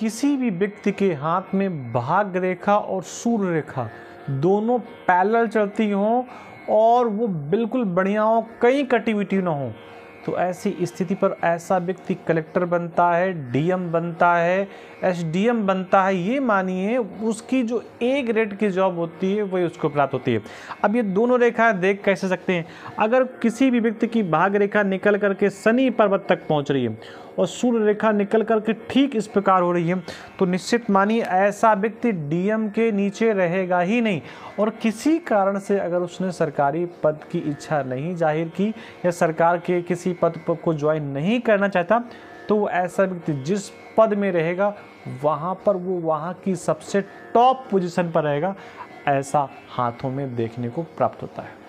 किसी भी व्यक्ति के हाथ में भाग रेखा और सूर्य रेखा दोनों पैरल चलती हों और वो बिल्कुल बढ़िया हो कहीं कटिविटी ना हो तो ऐसी स्थिति पर ऐसा व्यक्ति कलेक्टर बनता है डीएम बनता है एसडीएम बनता है ये मानिए उसकी जो एक रेट की जॉब होती है वही उसको प्राप्त होती है अब ये दोनों रेखाएं देख कैसे सकते हैं अगर किसी भी व्यक्ति की भाग रेखा निकल करके शनि पर्वत तक पहुंच रही है और सूर्य रेखा निकल कर के ठीक इस प्रकार हो रही है तो निश्चित मानिए ऐसा व्यक्ति डीएम के नीचे रहेगा ही नहीं और किसी कारण से अगर उसने सरकारी पद की इच्छा नहीं जाहिर की या सरकार के किसी पद को ज्वाइन नहीं करना चाहता तो ऐसा व्यक्ति जिस पद में रहेगा वहाँ पर वो वहाँ की सबसे टॉप पोजिशन पर रहेगा ऐसा हाथों में देखने को प्राप्त होता है